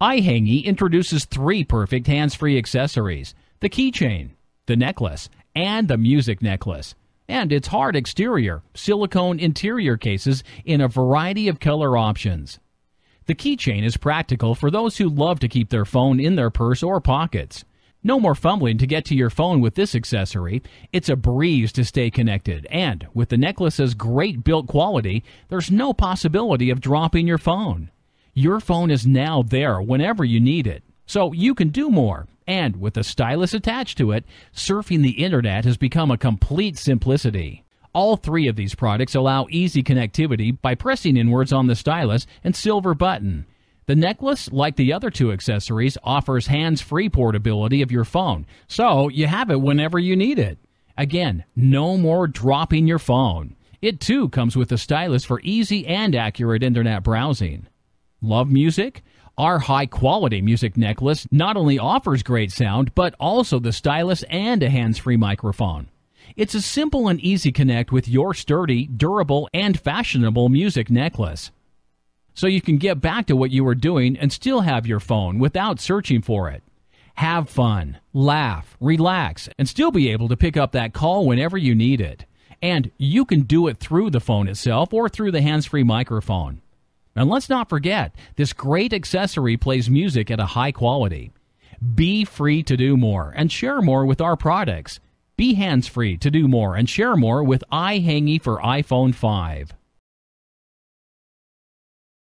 iHangy introduces three perfect hands free accessories the keychain, the necklace, and the music necklace. And its hard exterior, silicone interior cases in a variety of color options. The keychain is practical for those who love to keep their phone in their purse or pockets. No more fumbling to get to your phone with this accessory. It's a breeze to stay connected, and with the necklace's great built quality, there's no possibility of dropping your phone. Your phone is now there whenever you need it, so you can do more. And with a stylus attached to it, surfing the internet has become a complete simplicity. All three of these products allow easy connectivity by pressing inwards on the stylus and silver button. The necklace, like the other two accessories, offers hands free portability of your phone, so you have it whenever you need it. Again, no more dropping your phone. It too comes with a stylus for easy and accurate internet browsing. Love music? Our high quality music necklace not only offers great sound, but also the stylus and a hands free microphone. It's a simple and easy connect with your sturdy, durable, and fashionable music necklace. So you can get back to what you were doing and still have your phone without searching for it. Have fun, laugh, relax, and still be able to pick up that call whenever you need it. And you can do it through the phone itself or through the hands free microphone. And let's not forget, this great accessory plays music at a high quality. Be free to do more and share more with our products. Be hands free to do more and share more with iHangy for iPhone 5.